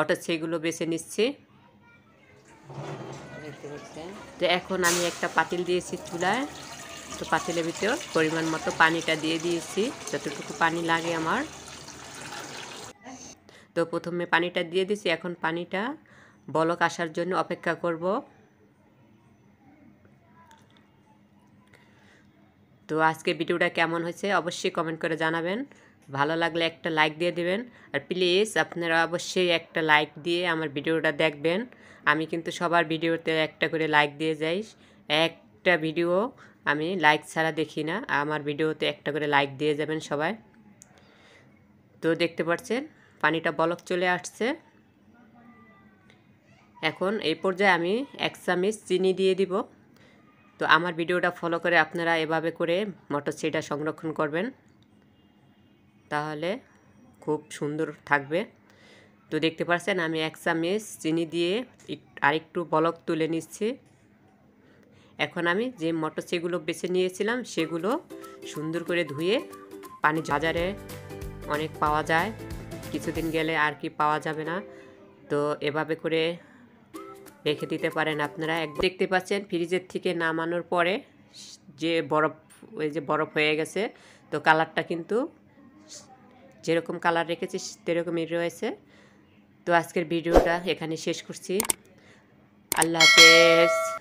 অর্থাৎ সেগুলো বেছে নিচ্ছি তো এখন আমি একটা পাতিল দিয়েছি চুলায় তো পাতিলের ভিতর পরিমাণ মতো পানিটা দিয়ে দিয়েছি যতটুকু পানি লাগে আমার তো প্রথমে পানিটা দিয়ে দিছি এখন পানিটা বলক আসার জন্য অপেক্ষা করব তো আজকে ভিডিওটা কেমন হয়েছে অবশ্যই কমেন্ট করে জানাবেন ভালো লাগলে একটা লাইক দিয়ে দেবেন আর প্লিজ আপনারা অবশ্যই একটা লাইক দিয়ে আমার ভিডিওটা দেখবেন আমি কিন্তু সবার ভিডিওতে একটা করে লাইক দিয়ে যাই একটা ভিডিও আমি লাইক ছাড়া দেখি না আমার ভিডিওতে একটা করে লাইক দিয়ে যাবেন সবাই তো দেখতে পাচ্ছেন পানিটা বলক চলে আসছে এখন এই পর্যায়ে আমি এক চামিচ চিনি দিয়ে দিব তো আমার ভিডিওটা ফলো করে আপনারা এভাবে করে মটর সিটা সংরক্ষণ করবেন তাহলে খুব সুন্দর থাকবে তো দেখতে পাচ্ছেন আমি এক চামচ চিনি দিয়ে আরেকটু বলক তুলে নিচ্ছি এখন আমি যে সেগুলো বেছে নিয়েছিলাম সেগুলো সুন্দর করে ধুয়ে পানি বাজারে অনেক পাওয়া যায় কিছুদিন গেলে আর কি পাওয়া যাবে না তো এভাবে করে রেখে দিতে পারেন আপনারা এক দেখতে পাচ্ছেন ফ্রিজের থেকে নামানোর পরে যে বরফ ওই যে বরফ হয়ে গেছে তো কালারটা কিন্তু যেরকম কালার রেখেছি সেরকমই রয়েছে তো আজকের ভিডিওটা এখানে শেষ করছি আল্লাহ হাফেজ